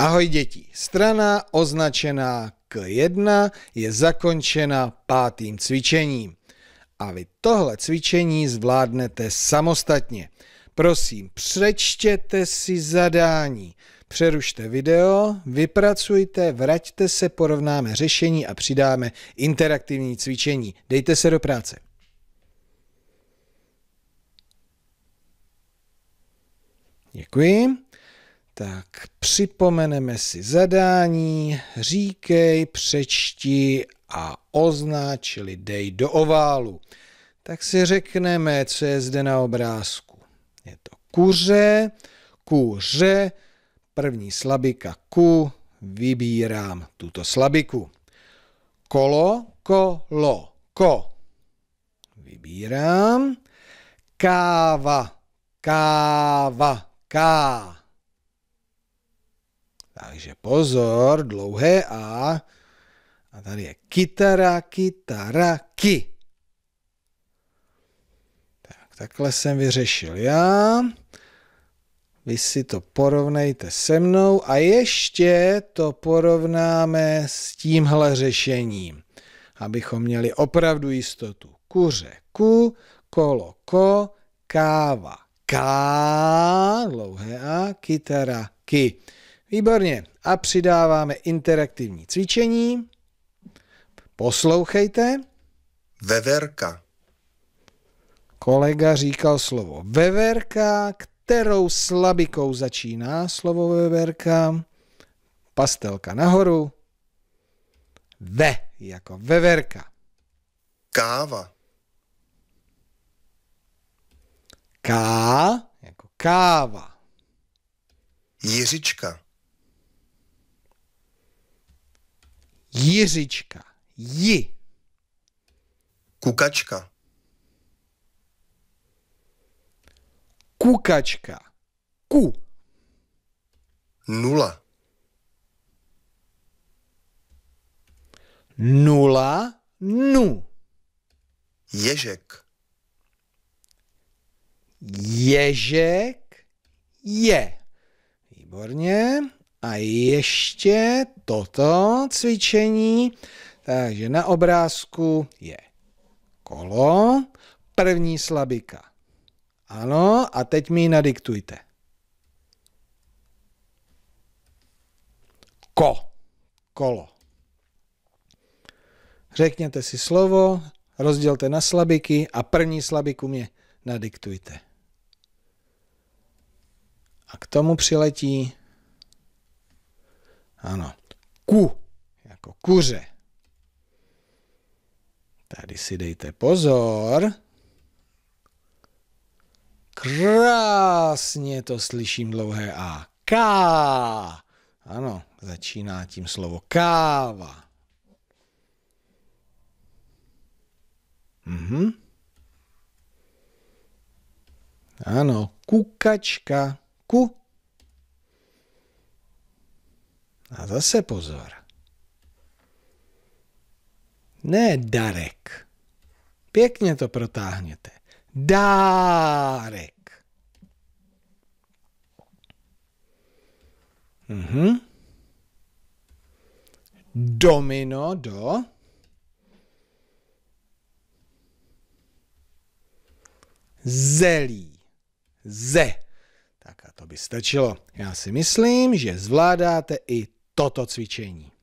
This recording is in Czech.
Ahoj děti, strana označená K1 je zakončena pátým cvičením. A vy tohle cvičení zvládnete samostatně. Prosím, přečtěte si zadání. Přerušte video, vypracujte, vraťte se, porovnáme řešení a přidáme interaktivní cvičení. Dejte se do práce. Děkuji. Tak připomeneme si zadání, říkej, přečti a označili dej do oválu. Tak si řekneme, co je zde na obrázku. Je to kuře, kuře, první slabika ku, vybírám tuto slabiku. Kolo, kolo, ko. Vybírám. Káva, káva, ká. Takže pozor, dlouhé A. A tady je kytara, kytara, ki. Tak, takhle jsem vyřešil já. Vy si to porovnejte se mnou a ještě to porovnáme s tímhle řešením, abychom měli opravdu jistotu. Kuře ku, kolo ko, káva ká, dlouhé a, kytara ki. Výborně. A přidáváme interaktivní cvičení. Poslouchejte. Veverka. Kolega říkal slovo veverka, kterou slabikou začíná slovo veverka. Pastelka nahoru. Ve jako veverka. Káva. Ká jako káva. Jiřička. Jiřička. Ji. Kukačka. Kukačka. Ku. Nula. Nula. Nu. Ježek. Ježek je. Výborně. A ještě toto cvičení. Takže na obrázku je kolo, první slabika. Ano, a teď mi ji nadiktujte. Ko, kolo. Řekněte si slovo, rozdělte na slabiky a první slabiku mě nadiktujte. A k tomu přiletí ano. Ku, jako kuře. Tady si dejte pozor. Krásně to slyším dlouhé A. K. Ano, začíná tím slovo káva. Mhm. Ano, kukačka. Ku A zase pozor. Ne darek. Pěkně to protáhněte. Dárek. Mhm. Domino do. Zelí. Ze. Tak a to by stačilo. Já si myslím, že zvládáte i toto cvičení.